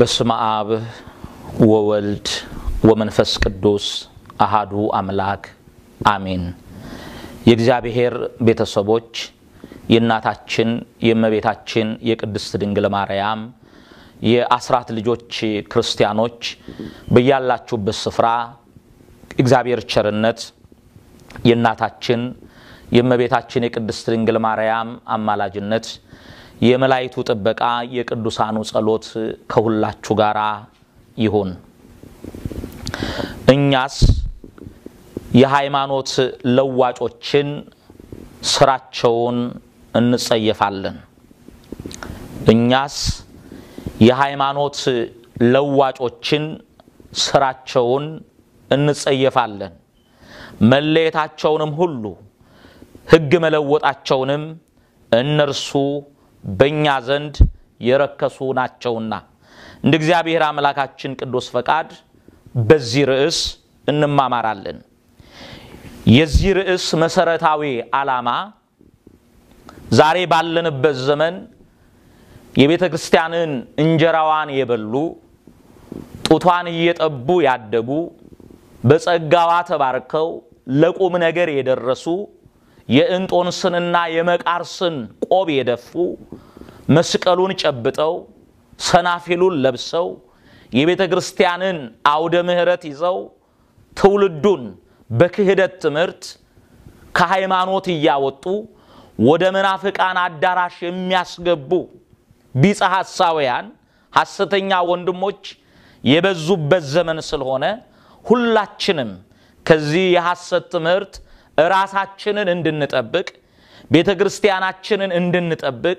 በስመ አብ ወወልድ ወመንፈስ ቅዱስ አሃዱ አምላክ አሜን። የእግዚአብሔር ቤተሰቦች የእናታችን የእመቤታችን የቅድስት ድንግል ማርያም የአስራት ልጆች ክርስቲያኖች በያላችሁበት ስፍራ እግዚአብሔር ቸርነት የእናታችን የእመቤታችን የቅድስት ድንግል ማርያም አማላጅነት የመላይቱ ጥበቃ የቅዱሳኑ ጸሎት ከሁላችሁ ጋር ይሁን። እኛስ የሃይማኖት ለዋጮችን ስራቸውን እንጸየፋለን። እኛስ የሃይማኖት ለዋጮችን ስራቸውን እንጸየፋለን። መለየታቸውንም ሁሉ ሕግ መለወጣቸውንም እነርሱ በእኛ ዘንድ የረከሱ ናቸውና እንደ እግዚአብሔር አምላካችን ቅዱስ ፈቃድ በዚህ ርዕስ እንማማራለን። የዚህ ርዕስ መሰረታዊ ዓላማ ዛሬ ባለንበት ዘመን የቤተ ክርስቲያንን እንጀራዋን የበሉ ጡቷን እየጠቡ ያደጉ በጸጋዋ ተባርከው ለቁም ነገር የደረሱ የመቃር የመቃርስን ቆብ የደፉ መስቀሉን ጨብጠው ሰናፊሉን ለብሰው የቤተ ክርስቲያንን አውደ ምሕረት ይዘው ትውልዱን በክህደት ትምህርት ከሃይማኖት እያወጡ ወደ መናፍቃን አዳራሽ የሚያስገቡ ቢጸ ሐሳውያን ሐሰተኛ ወንድሞች የበዙበት ዘመን ስለሆነ ሁላችንም ከዚህ የሐሰት ትምህርት ራሳችንን እንድንጠብቅ ቤተ ክርስቲያናችንን እንድንጠብቅ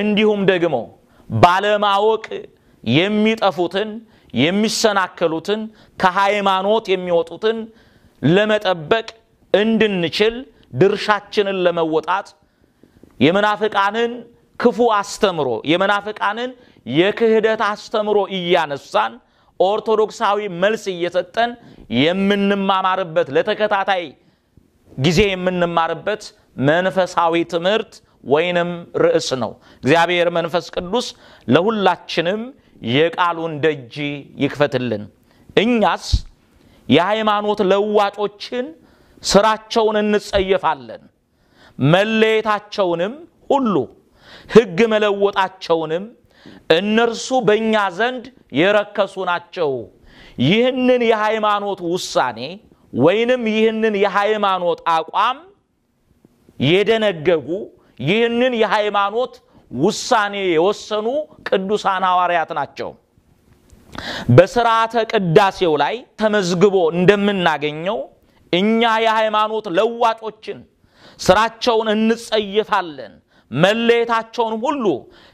እንዲሁም ደግሞ ባለማወቅ የሚጠፉትን የሚሰናከሉትን ከሃይማኖት የሚወጡትን ለመጠበቅ እንድንችል ድርሻችንን ለመወጣት የመናፍቃንን ክፉ አስተምሮ የመናፍቃንን የክህደት አስተምሮ እያነሳን ኦርቶዶክሳዊ መልስ እየሰጠን የምንማማርበት ለተከታታይ ጊዜ የምንማርበት መንፈሳዊ ትምህርት ወይንም ርዕስ ነው። እግዚአብሔር መንፈስ ቅዱስ ለሁላችንም የቃሉን ደጅ ይክፈትልን። እኛስ የሃይማኖት ለዋጮችን ስራቸውን እንጸየፋለን፣ መለየታቸውንም ሁሉ ህግ መለወጣቸውንም እነርሱ በእኛ ዘንድ የረከሱ ናቸው። ይህንን የሃይማኖት ውሳኔ ወይንም ይህንን የሃይማኖት አቋም የደነገጉ ይህንን የሃይማኖት ውሳኔ የወሰኑ ቅዱሳን ሐዋርያት ናቸው። በስርዓተ ቅዳሴው ላይ ተመዝግቦ እንደምናገኘው እኛ የሃይማኖት ለዋጮችን ስራቸውን እንጸየፋለን መለየታቸውን ሁሉ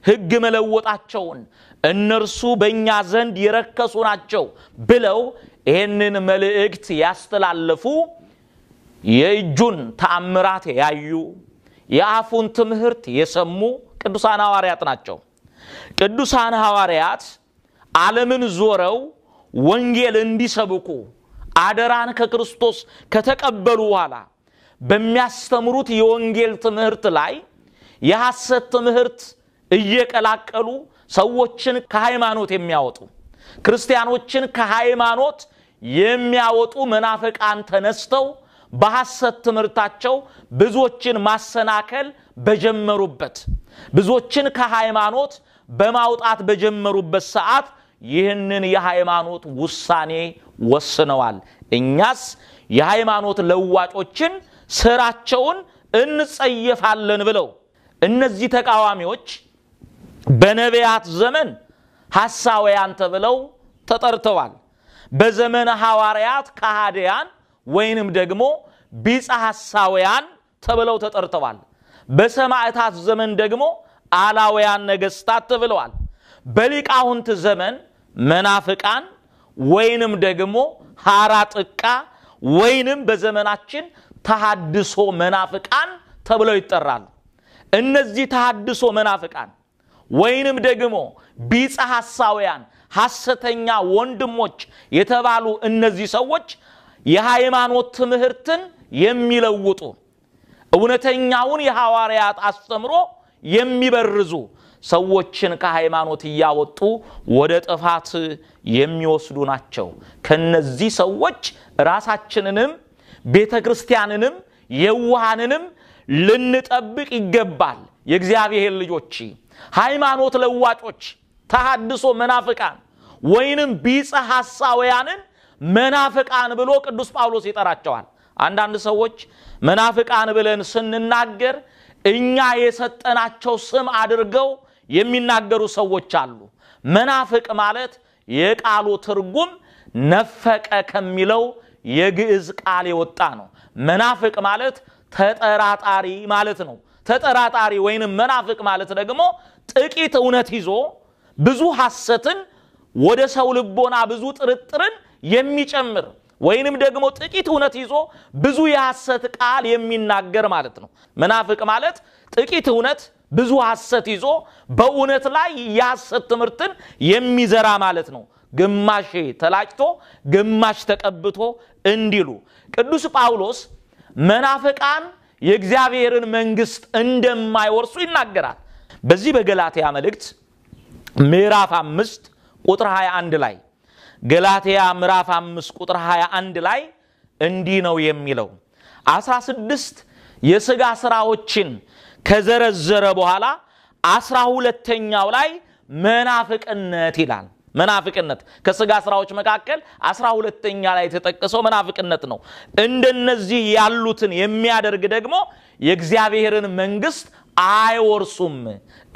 ህግ መለወጣቸውን እነርሱ በእኛ ዘንድ የረከሱ ናቸው ብለው ይህንን መልእክት ያስተላለፉ የእጁን ተአምራት ያዩ የአፉን ትምህርት የሰሙ ቅዱሳን ሐዋርያት ናቸው። ቅዱሳን ሐዋርያት ዓለምን ዞረው ወንጌል እንዲሰብኩ አደራን ከክርስቶስ ከተቀበሉ በኋላ በሚያስተምሩት የወንጌል ትምህርት ላይ የሐሰት ትምህርት እየቀላቀሉ ሰዎችን ከሃይማኖት የሚያወጡ ክርስቲያኖችን ከሃይማኖት የሚያወጡ መናፍቃን ተነስተው በሐሰት ትምህርታቸው ብዙዎችን ማሰናከል በጀመሩበት ብዙዎችን ከሃይማኖት በማውጣት በጀመሩበት ሰዓት ይህንን የሃይማኖት ውሳኔ ወስነዋል። እኛስ የሃይማኖት ለዋጮችን ስራቸውን እንጸየፋለን ብለው እነዚህ ተቃዋሚዎች በነቢያት ዘመን ሐሳውያን ተብለው ተጠርተዋል። በዘመነ ሐዋርያት ከሃዲያን ወይንም ደግሞ ቢጸ ሐሳውያን ተብለው ተጠርተዋል። በሰማዕታት ዘመን ደግሞ አላውያን ነገስታት ተብለዋል። በሊቃውንት ዘመን መናፍቃን ወይንም ደግሞ ሐራ ጥቃ ወይንም በዘመናችን ተሃድሶ መናፍቃን ተብለው ይጠራሉ። እነዚህ ተሃድሶ መናፍቃን ወይንም ደግሞ ቢጸ ሐሳውያን ሐሰተኛ ወንድሞች የተባሉ እነዚህ ሰዎች የሃይማኖት ትምህርትን የሚለውጡ እውነተኛውን የሐዋርያት አስተምሮ የሚበርዙ ሰዎችን ከሃይማኖት እያወጡ ወደ ጥፋት የሚወስዱ ናቸው። ከነዚህ ሰዎች ራሳችንንም ቤተ ክርስቲያንንም የዋሃንንም ልንጠብቅ ይገባል። የእግዚአብሔር ልጆች ሃይማኖት ለዋጮች፣ ተሃድሶ መናፍቃን ወይንም ቢጸ ሐሳውያንን መናፍቃን ብሎ ቅዱስ ጳውሎስ ይጠራቸዋል። አንዳንድ ሰዎች መናፍቃን ብለን ስንናገር እኛ የሰጠናቸው ስም አድርገው የሚናገሩ ሰዎች አሉ። መናፍቅ ማለት የቃሉ ትርጉም ነፈቀ ከሚለው የግዕዝ ቃል የወጣ ነው። መናፍቅ ማለት ተጠራጣሪ ማለት ነው። ተጠራጣሪ ወይንም መናፍቅ ማለት ደግሞ ጥቂት እውነት ይዞ ብዙ ሐሰትን ወደ ሰው ልቦና ብዙ ጥርጥርን የሚጨምር ወይንም ደግሞ ጥቂት እውነት ይዞ ብዙ የሐሰት ቃል የሚናገር ማለት ነው። መናፍቅ ማለት ጥቂት እውነት ብዙ ሐሰት ይዞ በእውነት ላይ የሐሰት ትምህርትን የሚዘራ ማለት ነው። ግማሽ ተላጭቶ ግማሽ ተቀብቶ እንዲሉ ቅዱስ ጳውሎስ መናፍቃን የእግዚአብሔርን መንግስት እንደማይወርሱ ይናገራል። በዚህ በገላትያ መልእክት ምዕራፍ አምስት ቁጥር 21 ላይ ገላትያ ምዕራፍ 5 ቁጥር 21 ላይ እንዲህ ነው የሚለው ስድስት የሥጋ ሥራዎችን ከዘረዘረ በኋላ አስራ ሁለተኛው ላይ መናፍቅነት ይላል። መናፍቅነት ከስጋ ስራዎች መካከል አስራ ሁለተኛ ላይ የተጠቀሰው መናፍቅነት ነው። እንደነዚህ ያሉትን የሚያደርግ ደግሞ የእግዚአብሔርን መንግስት አይወርሱም።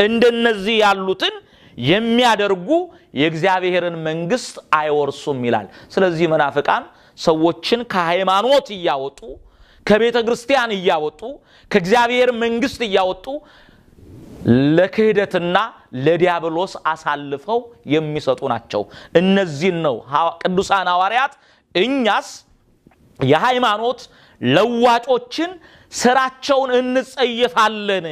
እንደነዚህ ያሉትን የሚያደርጉ የእግዚአብሔርን መንግስት አይወርሱም ይላል። ስለዚህ መናፍቃን ሰዎችን ከሃይማኖት እያወጡ ከቤተ ክርስቲያን እያወጡ ከእግዚአብሔር መንግስት እያወጡ ለክህደትና ለዲያብሎስ አሳልፈው የሚሰጡ ናቸው። እነዚህን ነው ቅዱሳን ሐዋርያት። እኛስ የሃይማኖት ለዋጮችን ስራቸውን እንጸየፋለን፣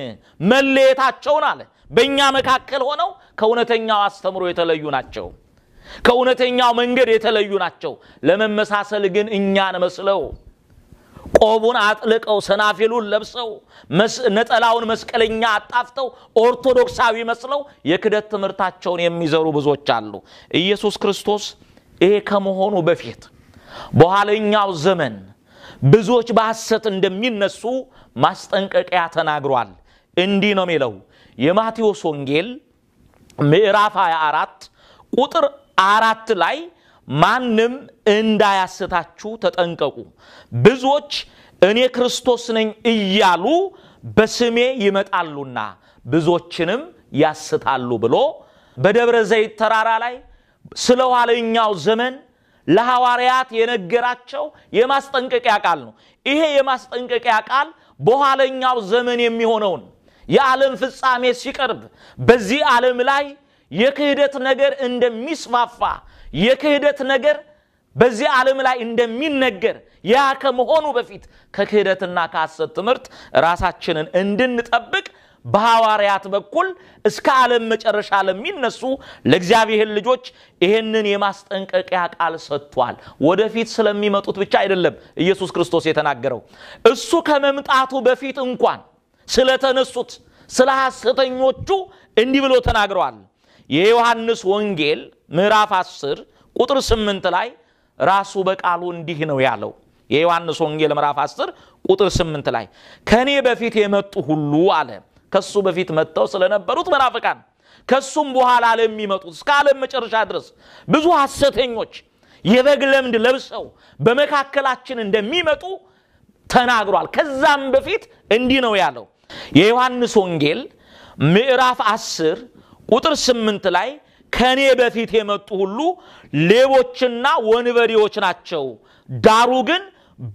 መለየታቸውን አለ በእኛ መካከል ሆነው ከእውነተኛው አስተምሮ የተለዩ ናቸው። ከእውነተኛው መንገድ የተለዩ ናቸው። ለመመሳሰል ግን እኛን መስለው ቆቡን አጥልቀው ሰናፊሉን ለብሰው ነጠላውን መስቀለኛ አጣፍተው ኦርቶዶክሳዊ መስለው የክደት ትምህርታቸውን የሚዘሩ ብዙዎች አሉ። ኢየሱስ ክርስቶስ ይሄ ከመሆኑ በፊት በኋለኛው ዘመን ብዙዎች በሐሰት እንደሚነሱ ማስጠንቀቂያ ተናግሯል። እንዲህ ነው የሚለው የማቴዎስ ወንጌል ምዕራፍ 24 ቁጥር አራት ላይ ማንም እንዳያስታችሁ ተጠንቀቁ። ብዙዎች እኔ ክርስቶስ ነኝ እያሉ በስሜ ይመጣሉና ብዙዎችንም ያስታሉ ብሎ በደብረ ዘይት ተራራ ላይ ስለ ኋለኛው ዘመን ለሐዋርያት የነገራቸው የማስጠንቀቂያ ቃል ነው። ይሄ የማስጠንቀቂያ ቃል በኋለኛው ዘመን የሚሆነውን የዓለም ፍጻሜ ሲቀርብ በዚህ ዓለም ላይ የክህደት ነገር እንደሚስፋፋ የክህደት ነገር በዚህ ዓለም ላይ እንደሚነገር ያ ከመሆኑ በፊት ከክህደትና ከሐሰት ትምህርት ራሳችንን እንድንጠብቅ በሐዋርያት በኩል እስከ ዓለም መጨረሻ ለሚነሱ ለእግዚአብሔር ልጆች ይህንን የማስጠንቀቂያ ቃል ሰጥቷል። ወደፊት ስለሚመጡት ብቻ አይደለም ኢየሱስ ክርስቶስ የተናገረው። እሱ ከመምጣቱ በፊት እንኳን ስለተነሱት ስለ ሐሰተኞቹ እንዲህ ብሎ ተናግረዋል። የዮሐንስ ወንጌል ምዕራፍ 10 ቁጥር 8 ላይ ራሱ በቃሉ እንዲህ ነው ያለው። የዮሐንስ ወንጌል ምዕራፍ 10 ቁጥር 8 ላይ ከእኔ በፊት የመጡ ሁሉ አለ ከሱ በፊት መጥተው ስለነበሩት መናፍቃን ከሱም በኋላ ለሚመጡት እስከ ዓለም መጨረሻ ድረስ ብዙ ሐሰተኞች የበግ ለምድ ለብሰው በመካከላችን እንደሚመጡ ተናግሯል። ከዛም በፊት እንዲህ ነው ያለው የዮሐንስ ወንጌል ምዕራፍ 10 ቁጥር ስምንት ላይ ከኔ በፊት የመጡ ሁሉ ሌቦችና ወንበዴዎች ናቸው፣ ዳሩ ግን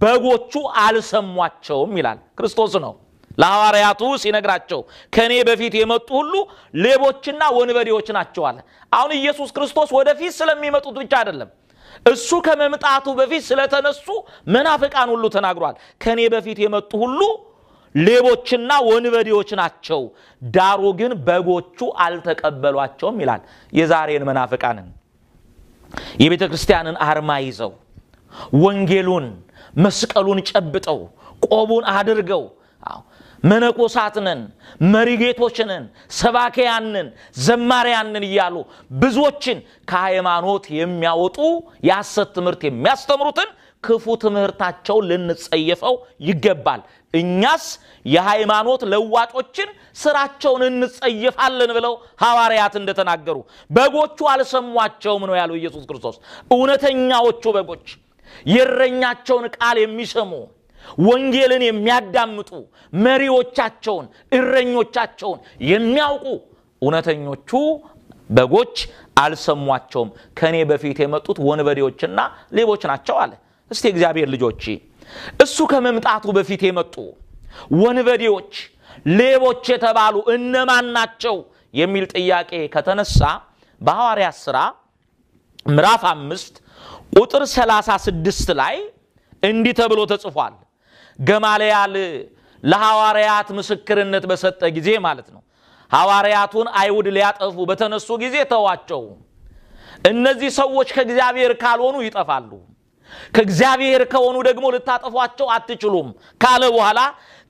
በጎቹ አልሰሟቸውም ይላል። ክርስቶስ ነው ለሐዋርያቱ ሲነግራቸው ከእኔ በፊት የመጡ ሁሉ ሌቦችና ወንበዴዎች ናቸው አለ። አሁን ኢየሱስ ክርስቶስ ወደፊት ስለሚመጡት ብቻ አይደለም፣ እሱ ከመምጣቱ በፊት ስለተነሱ መናፍቃን ሁሉ ተናግሯል። ከእኔ በፊት የመጡ ሁሉ ሌቦችና ወንበዴዎች ናቸው፣ ዳሩ ግን በጎቹ አልተቀበሏቸውም ይላል። የዛሬን መናፍቃንን የቤተ ክርስቲያንን አርማ ይዘው ወንጌሉን መስቀሉን ጨብጠው ቆቡን አድርገው መነኮሳትንን መሪጌቶችንን ሰባኪያንን፣ ዘማሪያንን እያሉ ብዙዎችን ከሃይማኖት የሚያወጡ የሐሰት ትምህርት የሚያስተምሩትን ክፉ ትምህርታቸው ልንጸየፈው ይገባል። እኛስ የሃይማኖት ለዋጮችን ስራቸውን እንጸየፋለን ብለው ሐዋርያት እንደተናገሩ በጎቹ አልሰሟቸውም ነው ያለው ኢየሱስ ክርስቶስ። እውነተኛዎቹ በጎች የእረኛቸውን ቃል የሚሰሙ ወንጌልን የሚያዳምጡ መሪዎቻቸውን፣ እረኞቻቸውን የሚያውቁ እውነተኞቹ በጎች አልሰሟቸውም። ከእኔ በፊት የመጡት ወንበዴዎችና ሌቦች ናቸው አለ። እስቲ እግዚአብሔር ልጆች እሱ ከመምጣቱ በፊት የመጡ ወንበዴዎች፣ ሌቦች የተባሉ እነማን ናቸው የሚል ጥያቄ ከተነሳ በሐዋርያ ሥራ ምዕራፍ አምስት ቁጥር 36 ላይ እንዲህ ተብሎ ተጽፏል። ገማልያል ለሐዋርያት ምስክርነት በሰጠ ጊዜ ማለት ነው። ሐዋርያቱን አይሁድ ሊያጠፉ በተነሱ ጊዜ ተዋቸው፣ እነዚህ ሰዎች ከእግዚአብሔር ካልሆኑ ይጠፋሉ ከእግዚአብሔር ከሆኑ ደግሞ ልታጠፏቸው አትችሉም ካለ በኋላ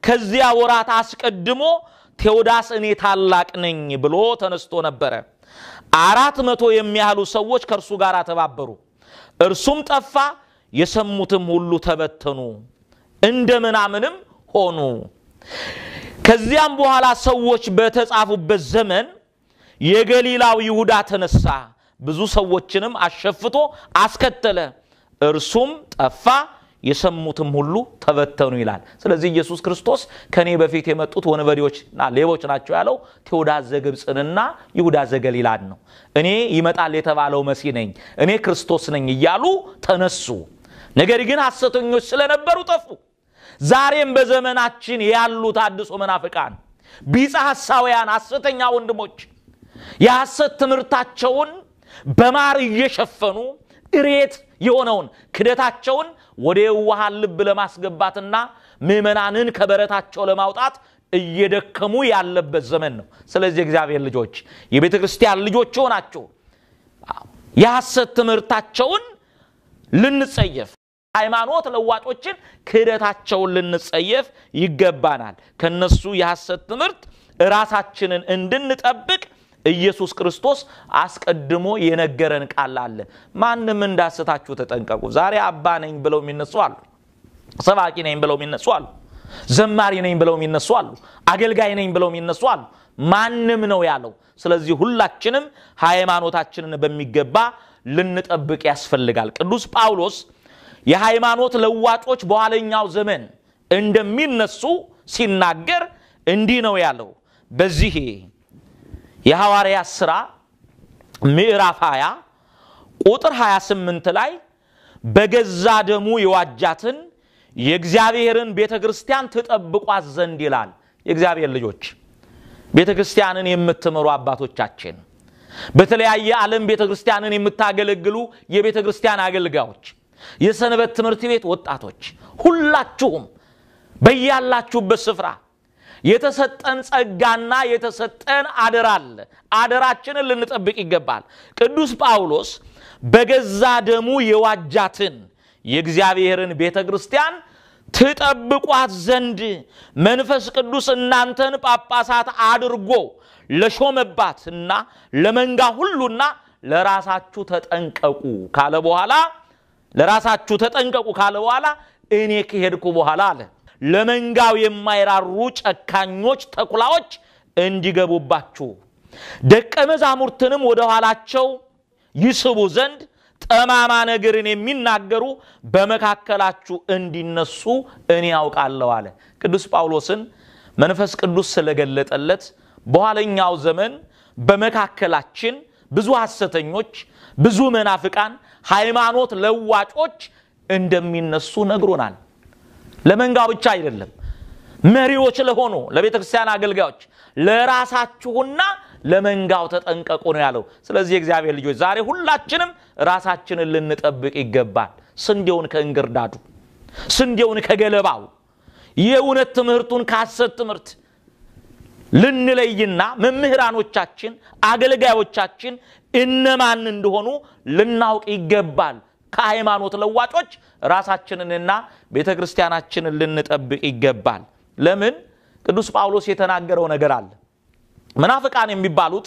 ከዚያ ወራት አስቀድሞ ቴዎዳስ እኔ ታላቅ ነኝ ብሎ ተነስቶ ነበረ። አራት መቶ የሚያህሉ ሰዎች ከእርሱ ጋር ተባበሩ። እርሱም ጠፋ፣ የሰሙትም ሁሉ ተበተኑ፣ እንደ ምናምንም ሆኑ። ከዚያም በኋላ ሰዎች በተጻፉበት ዘመን የገሊላው ይሁዳ ተነሳ፣ ብዙ ሰዎችንም አሸፍቶ አስከተለ። እርሱም ጠፋ የሰሙትም ሁሉ ተበተኑ ይላል። ስለዚህ ኢየሱስ ክርስቶስ ከኔ በፊት የመጡት ወንበዴዎችና ሌቦች ናቸው ያለው ቴዎዳ ዘግብፅንና ይሁዳ ዘገሊላን ነው። እኔ ይመጣል የተባለው መሲ ነኝ፣ እኔ ክርስቶስ ነኝ እያሉ ተነሱ። ነገር ግን ሐሰተኞች ስለነበሩ ጠፉ። ዛሬም በዘመናችን ያሉት አድሶ መናፍቃን፣ ቢጻ ሐሳውያን፣ ሐሰተኛ ወንድሞች የሐሰት ትምህርታቸውን በማር እየሸፈኑ እሬት የሆነውን ክደታቸውን ወደ የዋሃን ልብ ለማስገባትና ምዕመናንን ከበረታቸው ለማውጣት እየደከሙ ያለበት ዘመን ነው። ስለዚህ እግዚአብሔር ልጆች፣ የቤተ ክርስቲያን ልጆች ሆናችሁ የሐሰት ትምህርታቸውን ልንጸየፍ ሃይማኖት ለዋጮችን ክህደታቸውን ልንጸየፍ ይገባናል። ከነሱ የሐሰት ትምህርት ራሳችንን እንድንጠብቅ ኢየሱስ ክርስቶስ አስቀድሞ የነገረን ቃል አለ። ማንም እንዳስታችሁ ተጠንቀቁ። ዛሬ አባ ነኝ ብለው የሚነሱ አሉ። ሰባቂ ነኝ ብለው የሚነሱ አሉ። ዘማሪ ነኝ ብለው የሚነሱ አሉ። አገልጋይ ነኝ ብለው የሚነሱ አሉ። ማንም ነው ያለው። ስለዚህ ሁላችንም ሃይማኖታችንን በሚገባ ልንጠብቅ ያስፈልጋል። ቅዱስ ጳውሎስ የሃይማኖት ለዋጮች በኋለኛው ዘመን እንደሚነሱ ሲናገር እንዲህ ነው ያለው በዚህ የሐዋርያ ሥራ ምዕራፍ 20 ቁጥር 28 ላይ በገዛ ደሙ የዋጃትን የእግዚአብሔርን ቤተ ክርስቲያን ትጠብቋት ዘንድ ይላል። የእግዚአብሔር ልጆች ቤተ ክርስቲያንን የምትመሩ አባቶቻችን፣ በተለያየ ዓለም ቤተ ክርስቲያንን የምታገለግሉ የቤተ ክርስቲያን አገልጋዮች፣ የሰንበት ትምህርት ቤት ወጣቶች ሁላችሁም በያላችሁበት ስፍራ የተሰጠን ጸጋና የተሰጠን አደራ አለ። አደራችንን ልንጠብቅ ይገባል። ቅዱስ ጳውሎስ በገዛ ደሙ የዋጃትን የእግዚአብሔርን ቤተ ክርስቲያን ትጠብቋት ዘንድ መንፈስ ቅዱስ እናንተን ጳጳሳት አድርጎ ለሾመባትና ለመንጋ ሁሉና ለራሳችሁ ተጠንቀቁ ካለ በኋላ ለራሳችሁ ተጠንቀቁ ካለ በኋላ እኔ ከሄድኩ በኋላ አለ ለመንጋው የማይራሩ ጨካኞች ተኩላዎች እንዲገቡባችሁ ደቀ መዛሙርትንም ወደ ኋላቸው ይስቡ ዘንድ ጠማማ ነገርን የሚናገሩ በመካከላችሁ እንዲነሱ እኔ ያውቃለሁ አለ። ቅዱስ ጳውሎስን መንፈስ ቅዱስ ስለገለጠለት በኋለኛው ዘመን በመካከላችን ብዙ ሐሰተኞች፣ ብዙ መናፍቃን፣ ሃይማኖት ለዋጮች እንደሚነሱ ነግሮናል። ለመንጋ ብቻ አይደለም መሪዎች ለሆኑ ለቤተ ክርስቲያን አገልጋዮች ለራሳችሁና ለመንጋው ተጠንቀቁ ነው ያለው ስለዚህ የእግዚአብሔር ልጆች ዛሬ ሁላችንም ራሳችንን ልንጠብቅ ይገባል ስንዴውን ከእንግርዳዱ ስንዴውን ከገለባው የእውነት ትምህርቱን ከሐሰት ትምህርት ልንለይና መምህራኖቻችን አገልጋዮቻችን እነማን እንደሆኑ ልናውቅ ይገባል ከሃይማኖት ለዋጮች ራሳችንንና ቤተ ክርስቲያናችንን ልንጠብቅ ይገባል። ለምን? ቅዱስ ጳውሎስ የተናገረው ነገር አለ። መናፍቃን የሚባሉት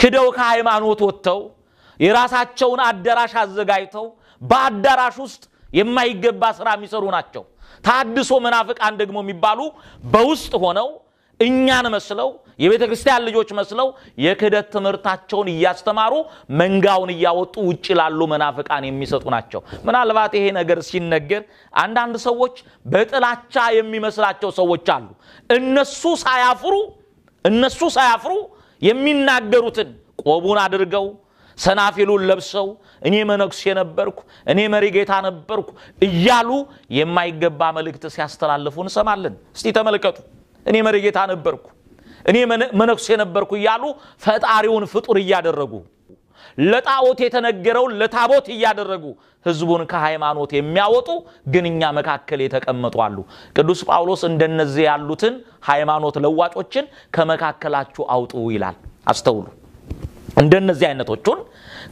ክደው ከሃይማኖት ወጥተው የራሳቸውን አዳራሽ አዘጋጅተው በአዳራሽ ውስጥ የማይገባ ስራ የሚሰሩ ናቸው። ታድሶ መናፍቃን ደግሞ የሚባሉ በውስጥ ሆነው እኛን መስለው የቤተ ክርስቲያን ልጆች መስለው የክህደት ትምህርታቸውን እያስተማሩ መንጋውን እያወጡ ውጭ ላሉ መናፍቃን የሚሰጡ ናቸው። ምናልባት ይሄ ነገር ሲነገር አንዳንድ ሰዎች በጥላቻ የሚመስላቸው ሰዎች አሉ። እነሱ ሳያፍሩ እነሱ ሳያፍሩ የሚናገሩትን ቆቡን አድርገው ሰናፊሉን ለብሰው እኔ መነኩሴ ነበርኩ፣ እኔ መሪ ጌታ ነበርኩ እያሉ የማይገባ መልእክት ሲያስተላልፉ እንሰማለን። እስቲ ተመልከቱ። እኔ መሪጌታ ነበርኩ፣ እኔ መነኩሴ ነበርኩ እያሉ ፈጣሪውን ፍጡር እያደረጉ ለጣዖት የተነገረውን ለታቦት እያደረጉ ህዝቡን ከሃይማኖት የሚያወጡ ግን እኛ መካከል የተቀመጡ አሉ። ቅዱስ ጳውሎስ እንደነዚህ ያሉትን ሃይማኖት ለዋጮችን ከመካከላችሁ አውጡ ይላል። አስተውሉ። እንደነዚህ አይነቶቹን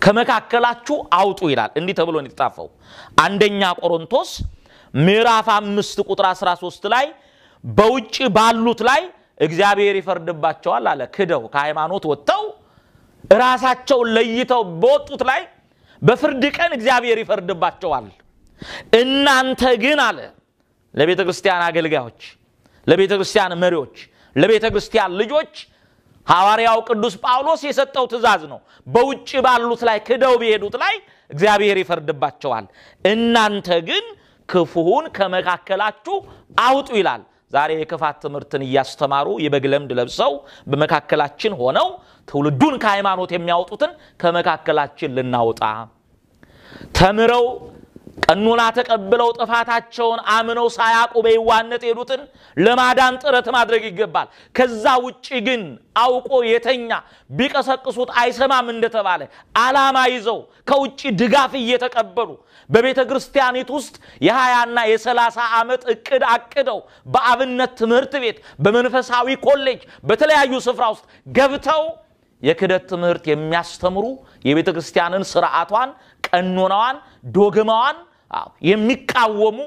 ከመካከላችሁ አውጡ ይላል። እንዲህ ተብሎ የተጻፈው አንደኛ ቆሮንቶስ ምዕራፍ አምስት ቁጥር 13 ላይ በውጭ ባሉት ላይ እግዚአብሔር ይፈርድባቸዋል አለ። ክደው ከሃይማኖት ወጥተው ራሳቸውን ለይተው በወጡት ላይ በፍርድ ቀን እግዚአብሔር ይፈርድባቸዋል። እናንተ ግን አለ ለቤተ ክርስቲያን አገልጋዮች፣ ለቤተ ክርስቲያን መሪዎች፣ ለቤተ ክርስቲያን ልጆች ሐዋርያው ቅዱስ ጳውሎስ የሰጠው ትእዛዝ ነው። በውጭ ባሉት ላይ ክደው በሄዱት ላይ እግዚአብሔር ይፈርድባቸዋል። እናንተ ግን ክፉውን ከመካከላችሁ አውጡ ይላል። ዛሬ የክፋት ትምህርትን እያስተማሩ የበግ ለምድ ለብሰው በመካከላችን ሆነው ትውልዱን ከሃይማኖት የሚያወጡትን ከመካከላችን ልናወጣ ተምረው ቀኑና ተቀብለው ጥፋታቸውን አምነው ሳያውቁ በይዋነት የሄዱትን ለማዳን ጥረት ማድረግ ይገባል። ከዛ ውጭ ግን አውቆ የተኛ ቢቀሰቅሱት አይሰማም እንደተባለ አላማ ይዘው ከውጭ ድጋፍ እየተቀበሉ በቤተ ክርስቲያኒት ውስጥ የሀያና የሰላሳ ዓመት እቅድ አቅደው በአብነት ትምህርት ቤት፣ በመንፈሳዊ ኮሌጅ፣ በተለያዩ ስፍራ ውስጥ ገብተው የክደት ትምህርት የሚያስተምሩ የቤተ ክርስቲያንን ስርዓቷን ቀኖናዋን ዶግማዋን የሚቃወሙ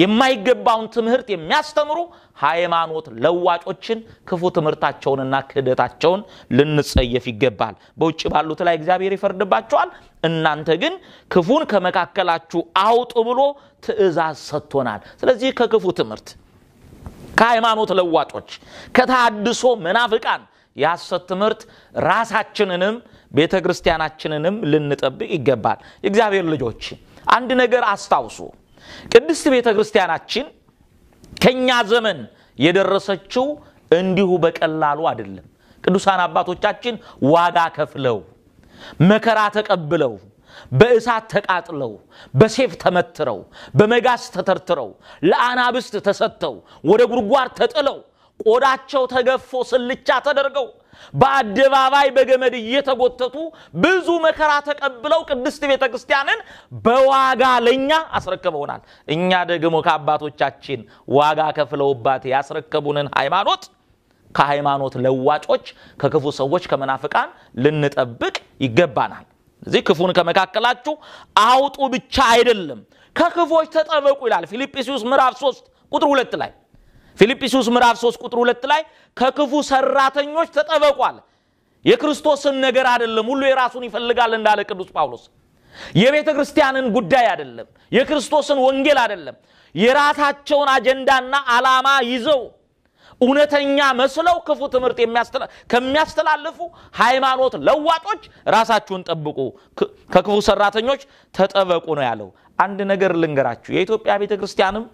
የማይገባውን ትምህርት የሚያስተምሩ ሃይማኖት ለዋጮችን ክፉ ትምህርታቸውንና ክህደታቸውን ልንጸየፍ ይገባል። በውጭ ባሉት ላይ እግዚአብሔር ይፈርድባቸዋል። እናንተ ግን ክፉን ከመካከላችሁ አውጡ ብሎ ትእዛዝ ሰጥቶናል። ስለዚህ ከክፉ ትምህርት፣ ከሃይማኖት ለዋጮች፣ ከተሃድሶ መናፍቃን የሐሰት ትምህርት ራሳችንንም ቤተ ክርስቲያናችንንም ልንጠብቅ ይገባል። የእግዚአብሔር ልጆች አንድ ነገር አስታውሱ ቅድስት ቤተ ክርስቲያናችን ከኛ ዘመን የደረሰችው እንዲሁ በቀላሉ አይደለም ቅዱሳን አባቶቻችን ዋጋ ከፍለው መከራ ተቀብለው በእሳት ተቃጥለው በሴፍ ተመትረው በመጋስ ተተርትረው ለአናብስት ተሰጥተው ወደ ጉድጓድ ተጥለው ቆዳቸው ተገፎ ስልቻ ተደርገው በአደባባይ በገመድ እየተጎተቱ ብዙ መከራ ተቀብለው ቅድስት ቤተ ክርስቲያንን በዋጋ ለእኛ አስረክበውናል። እኛ ደግሞ ከአባቶቻችን ዋጋ ከፍለውባት ያስረከቡንን ሃይማኖት ከሃይማኖት ለዋጮች፣ ከክፉ ሰዎች፣ ከመናፍቃን ልንጠብቅ ይገባናል። እዚህ ክፉን ከመካከላችሁ አውጡ ብቻ አይደለም ከክፎች ተጠበቁ ይላል ፊልጵስዩስ ምዕራፍ 3 ቁጥር ሁለት ላይ ፊልጵስዩስ ምዕራፍ 3 ቁጥር 2 ላይ ከክፉ ሰራተኞች ተጠበቋል። የክርስቶስን ነገር አይደለም ሁሉ የራሱን ይፈልጋል እንዳለ ቅዱስ ጳውሎስ። የቤተ ክርስቲያንን ጉዳይ አይደለም፣ የክርስቶስን ወንጌል አይደለም። የራሳቸውን አጀንዳና አላማ ይዘው እውነተኛ መስለው ክፉ ትምህርት ከሚያስተላልፉ ሃይማኖት ለዋጮች ራሳችሁን ጠብቁ፣ ከክፉ ሰራተኞች ተጠበቁ ነው ያለው። አንድ ነገር ልንገራችሁ የኢትዮጵያ ቤተ ክርስቲያንም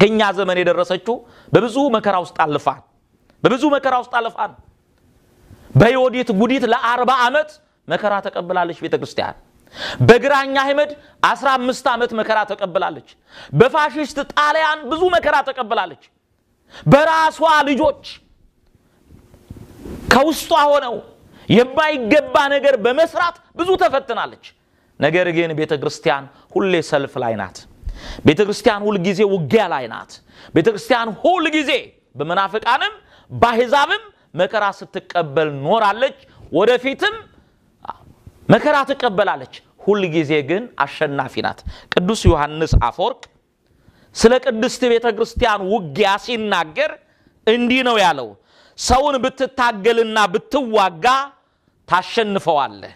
ከኛ ዘመን የደረሰችው በብዙ መከራ ውስጥ አልፋን በብዙ መከራ ውስጥ አልፋን በዮዲት ጉዲት ለአርባ ዓመት መከራ ተቀብላለች ቤተ ክርስቲያን። በግራኝ አህመድ 15 ዓመት መከራ ተቀብላለች። በፋሽስት ጣሊያን ብዙ መከራ ተቀብላለች። በራሷ ልጆች ከውስጧ ሆነው የማይገባ ነገር በመስራት ብዙ ተፈትናለች። ነገር ግን ቤተ ክርስቲያን ሁሌ ሰልፍ ላይ ናት። ቤተ ክርስቲያን ሁልጊዜ ውጊያ ላይ ናት። ቤተ ክርስቲያን ሁልጊዜ በመናፍቃንም በአሕዛብም መከራ ስትቀበል ኖራለች። ወደፊትም መከራ ትቀበላለች። ሁልጊዜ ግን አሸናፊ ናት። ቅዱስ ዮሐንስ አፈወርቅ ስለ ቅድስት ቤተ ክርስቲያን ውጊያ ሲናገር እንዲህ ነው ያለው፣ ሰውን ብትታገልና ብትዋጋ ታሸንፈዋለህ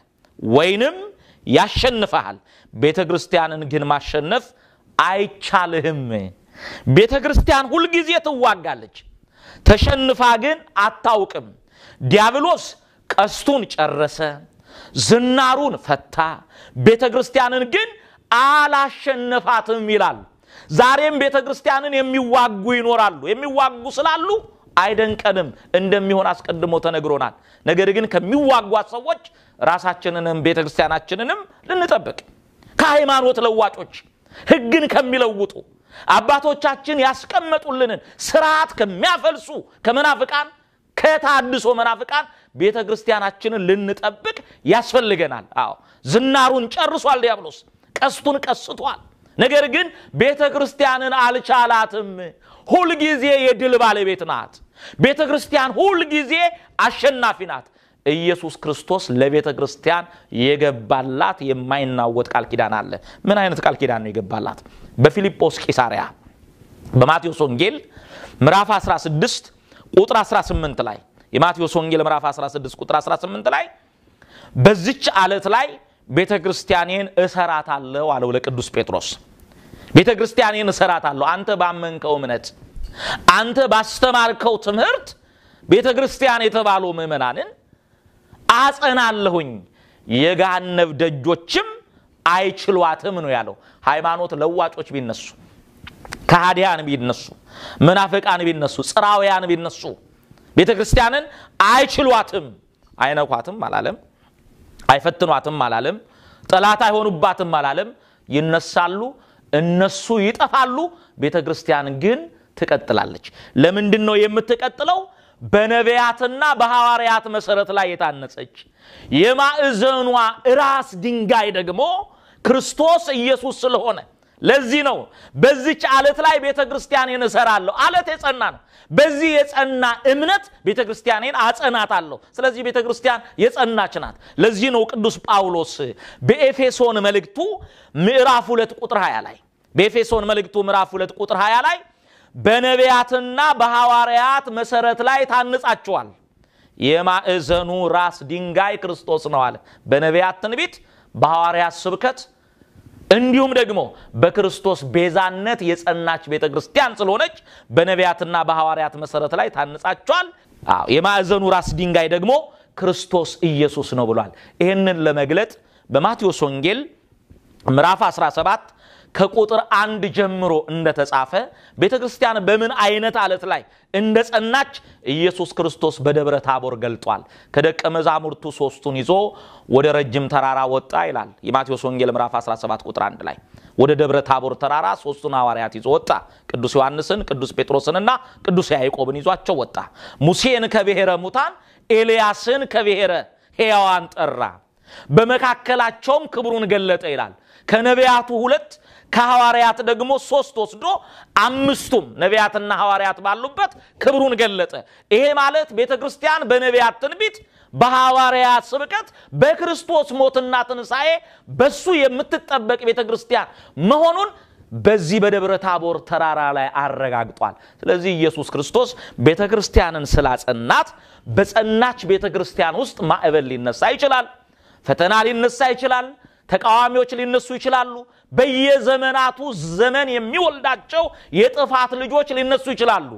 ወይንም ያሸንፈሃል። ቤተ ክርስቲያንን ግን ማሸነፍ አይቻልህም። ቤተ ክርስቲያን ሁልጊዜ ትዋጋለች፣ ተሸንፋ ግን አታውቅም። ዲያብሎስ ቀስቱን ጨረሰ፣ ዝናሩን ፈታ፣ ቤተ ክርስቲያንን ግን አላሸነፋትም ይላል። ዛሬም ቤተ ክርስቲያንን የሚዋጉ ይኖራሉ። የሚዋጉ ስላሉ አይደንቀንም፣ እንደሚሆን አስቀድሞ ተነግሮናል። ነገር ግን ከሚዋጓት ሰዎች ራሳችንንም ቤተ ክርስቲያናችንንም ልንጠብቅ ከሃይማኖት ለዋጮች ህግን ከሚለውጡ አባቶቻችን ያስቀመጡልንን ስርዓት ከሚያፈልሱ ከመናፍቃን ከታድሶ መናፍቃን ቤተ ክርስቲያናችንን ልንጠብቅ ያስፈልገናል። አዎ ዝናሩን ጨርሷል ዲያብሎስ፣ ቀስቱን ቀስቷል። ነገር ግን ቤተ ክርስቲያንን አልቻላትም። ሁልጊዜ የድል ባለቤት ናት። ቤተ ክርስቲያን ሁልጊዜ አሸናፊ ናት። ኢየሱስ ክርስቶስ ለቤተ ክርስቲያን የገባላት የማይናወጥ ቃል ኪዳን አለ። ምን አይነት ቃል ኪዳን ነው የገባላት? በፊልጶስ ቂሳሪያ በማቴዎስ ወንጌል ምዕራፍ 16 ቁጥር 18 ላይ የማቴዎስ ወንጌል ምዕራፍ 16 ቁጥር 18 ላይ በዚች አለት ላይ ቤተ ክርስቲያኔን እሰራታለሁ አለው ለቅዱስ ጴጥሮስ። ቤተ ክርስቲያኔን እሰራታለሁ አንተ ባመንከው እምነት፣ አንተ ባስተማርከው ትምህርት ቤተ ክርስቲያን የተባለው ምእመናንን አጸናለሁኝ የገሃነብ ደጆችም አይችሏትም ነው ያለው። ሃይማኖት ለዋጮች ቢነሱ፣ ከሃዲያን ቢነሱ፣ መናፍቃን ቢነሱ፣ ጽራውያን ቢነሱ ቤተ ክርስቲያንን አይችሏትም፣ አይነኳትም አላለም፣ አይፈትኗትም አላለም፣ ጠላት አይሆኑባትም አላለም። ይነሳሉ፣ እነሱ ይጠፋሉ፣ ቤተ ክርስቲያን ግን ትቀጥላለች። ለምንድን ነው የምትቀጥለው? በነቢያትና በሐዋርያት መሰረት ላይ የታነጸች የማዕዘኗ ራስ ድንጋይ ደግሞ ክርስቶስ ኢየሱስ ስለሆነ ለዚህ ነው በዚች አለት ላይ ቤተ ክርስቲያኔን እሰራለሁ። አለት የጸና ነው። በዚህ የጸና እምነት ቤተ ክርስቲያኔን አጸናታለሁ። ስለዚህ ቤተ ክርስቲያን የጸናች ናት። ለዚህ ነው ቅዱስ ጳውሎስ በኤፌሶን መልእክቱ ምዕራፍ ሁለት ቁጥር 20 ላይ በኤፌሶን መልእክቱ ምዕራፍ ሁለት ቁጥር 20 ላይ በነቢያትና በሐዋርያት መሰረት ላይ ታንጻችኋል። የማዕዘኑ ራስ ድንጋይ ክርስቶስ ነው አለ። በነቢያት ትንቢት፣ በሐዋርያት ስብከት እንዲሁም ደግሞ በክርስቶስ ቤዛነት የጸናች ቤተ ክርስቲያን ስለሆነች በነቢያትና በሐዋርያት መሰረት ላይ ታንጻችኋል። የማዕዘኑ ራስ ድንጋይ ደግሞ ክርስቶስ ኢየሱስ ነው ብሏል። ይህንን ለመግለጥ በማቴዎስ ወንጌል ምዕራፍ 17 ከቁጥር አንድ ጀምሮ እንደተጻፈ ቤተ ክርስቲያን በምን አይነት አለት ላይ እንደ ጸናች ኢየሱስ ክርስቶስ በደብረ ታቦር ገልጧል። ከደቀ መዛሙርቱ ሶስቱን ይዞ ወደ ረጅም ተራራ ወጣ ይላል የማቴዎስ ወንጌል ምዕራፍ 17 ቁጥር 1 ላይ ወደ ደብረ ታቦር ተራራ ሶስቱን ሐዋርያት ይዞ ወጣ። ቅዱስ ዮሐንስን፣ ቅዱስ ጴጥሮስንና ቅዱስ ያዕቆብን ይዟቸው ወጣ። ሙሴን ከብሔረ ሙታን ኤልያስን ከብሔረ ሕያዋን ጠራ፣ በመካከላቸውም ክብሩን ገለጠ ይላል። ከነቢያቱ ሁለት ከሐዋርያት ደግሞ ሶስት ወስዶ አምስቱም ነቢያትና ሐዋርያት ባሉበት ክብሩን ገለጠ። ይሄ ማለት ቤተ ክርስቲያን በነቢያት ትንቢት፣ በሐዋርያት ስብከት፣ በክርስቶስ ሞትና ትንሣኤ በሱ የምትጠበቅ ቤተ ክርስቲያን መሆኑን በዚህ በደብረ ታቦር ተራራ ላይ አረጋግጧል። ስለዚህ ኢየሱስ ክርስቶስ ቤተ ክርስቲያንን ስላጸናት በጸናች ቤተ ክርስቲያን ውስጥ ማዕበል ሊነሳ ይችላል፣ ፈተና ሊነሳ ይችላል፣ ተቃዋሚዎች ሊነሱ ይችላሉ። በየዘመናቱ ዘመን የሚወልዳቸው የጥፋት ልጆች ሊነሱ ይችላሉ።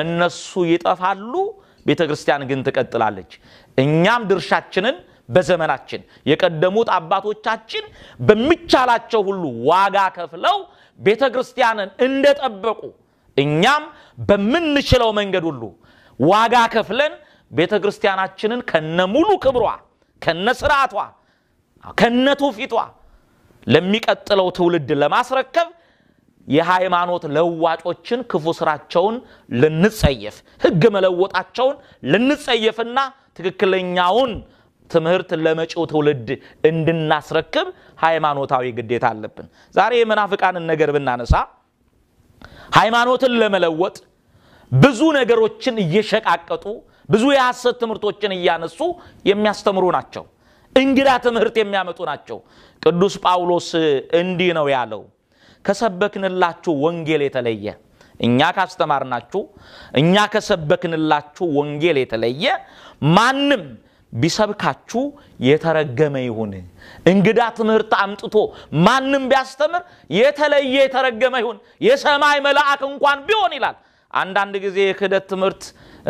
እነሱ ይጠፋሉ፣ ቤተ ክርስቲያን ግን ትቀጥላለች። እኛም ድርሻችንን በዘመናችን የቀደሙት አባቶቻችን በሚቻላቸው ሁሉ ዋጋ ከፍለው ቤተ ክርስቲያንን እንደጠበቁ እኛም በምንችለው መንገድ ሁሉ ዋጋ ከፍለን ቤተ ክርስቲያናችንን ከነ ሙሉ ክብሯ ከነ ስርዓቷ ከነቱ ፊቷ ለሚቀጥለው ትውልድ ለማስረከብ የሃይማኖት ለዋጮችን ክፉ ስራቸውን ልንጸየፍ፣ ህግ መለወጣቸውን ልንጸየፍና ትክክለኛውን ትምህርት ለመጪው ትውልድ እንድናስረክብ ሃይማኖታዊ ግዴታ አለብን። ዛሬ የመናፍቃንን ነገር ብናነሳ ሃይማኖትን ለመለወጥ ብዙ ነገሮችን እየሸቃቀጡ ብዙ የሐሰት ትምህርቶችን እያነሱ የሚያስተምሩ ናቸው። እንግዳ ትምህርት የሚያመጡ ናቸው። ቅዱስ ጳውሎስ እንዲህ ነው ያለው ከሰበክንላችሁ ወንጌል የተለየ እኛ ካስተማርናችሁ እኛ ከሰበክንላችሁ ወንጌል የተለየ ማንም ቢሰብካችሁ የተረገመ ይሁን። እንግዳ ትምህርት አምጥቶ ማንም ቢያስተምር የተለየ የተረገመ ይሁን፣ የሰማይ መልአክ እንኳን ቢሆን ይላል። አንዳንድ ጊዜ የክህደት ትምህርት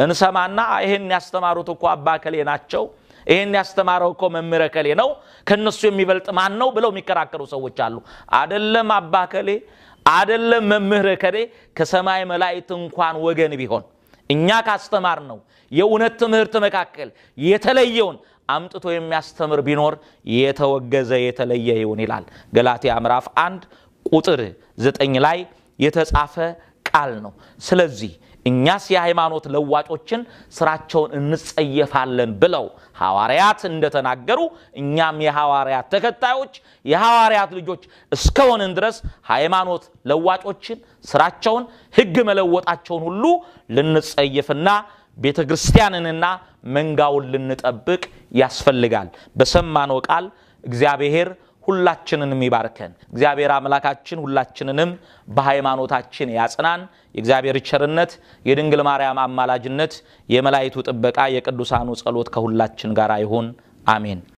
እንሰማና ይህን ያስተማሩት እኮ አባከሌ ናቸው ይህን ያስተማረው እኮ መምህረ ከሌ ነው ከነሱ የሚበልጥ ማን ነው ብለው የሚከራከሩ ሰዎች አሉ አደለም አባ ከሌ አደለም መምህረ ከሌ ከሰማይ መላእክት እንኳን ወገን ቢሆን እኛ ካስተማር ነው የእውነት ትምህርት መካከል የተለየውን አምጥቶ የሚያስተምር ቢኖር የተወገዘ የተለየ ይሁን ይላል ገላትያ ምዕራፍ አንድ ቁጥር ዘጠኝ ላይ የተጻፈ ቃል ነው ስለዚህ እኛስ የሃይማኖት ለዋጮችን ስራቸውን እንጸየፋለን ብለው ሐዋርያት እንደተናገሩ እኛም የሐዋርያት ተከታዮች የሐዋርያት ልጆች እስከሆንን ድረስ ሃይማኖት ለዋጮችን ስራቸውን፣ ህግ መለወጣቸውን ሁሉ ልንጸየፍና ቤተ ክርስቲያንንና መንጋውን ልንጠብቅ ያስፈልጋል። በሰማነው ቃል እግዚአብሔር ሁላችንንም ይባርከን። እግዚአብሔር አምላካችን ሁላችንንም በሃይማኖታችን ያጽናን። የእግዚአብሔር ቸርነት፣ የድንግል ማርያም አማላጅነት፣ የመላይቱ ጥበቃ፣ የቅዱሳኑ ጸሎት ከሁላችን ጋር ይሁን። አሜን።